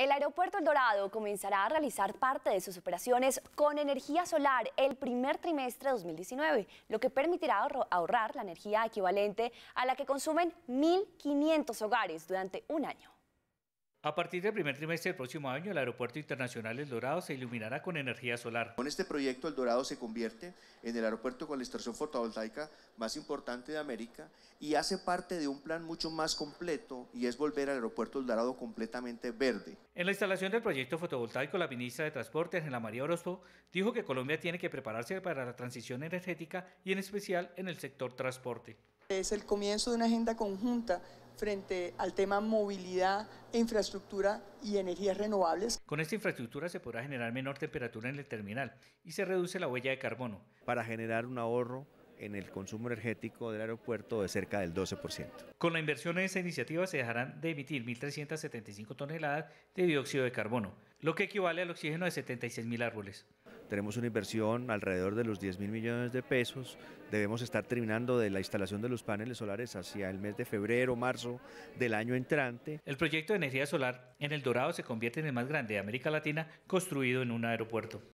El aeropuerto El Dorado comenzará a realizar parte de sus operaciones con energía solar el primer trimestre de 2019, lo que permitirá ahorrar la energía equivalente a la que consumen 1.500 hogares durante un año. A partir del primer trimestre del próximo año, el Aeropuerto Internacional El Dorado se iluminará con energía solar. Con este proyecto, El Dorado se convierte en el aeropuerto con la instalación fotovoltaica más importante de América y hace parte de un plan mucho más completo y es volver al Aeropuerto El Dorado completamente verde. En la instalación del proyecto fotovoltaico, la ministra de Transporte, Angela María Orozco, dijo que Colombia tiene que prepararse para la transición energética y en especial en el sector transporte. Es el comienzo de una agenda conjunta frente al tema movilidad, infraestructura y energías renovables. Con esta infraestructura se podrá generar menor temperatura en el terminal y se reduce la huella de carbono. Para generar un ahorro en el consumo energético del aeropuerto de cerca del 12%. Con la inversión en esta iniciativa se dejarán de emitir 1.375 toneladas de dióxido de carbono, lo que equivale al oxígeno de 76.000 árboles. Tenemos una inversión alrededor de los 10 mil millones de pesos. Debemos estar terminando de la instalación de los paneles solares hacia el mes de febrero, marzo del año entrante. El proyecto de energía solar en El Dorado se convierte en el más grande de América Latina construido en un aeropuerto.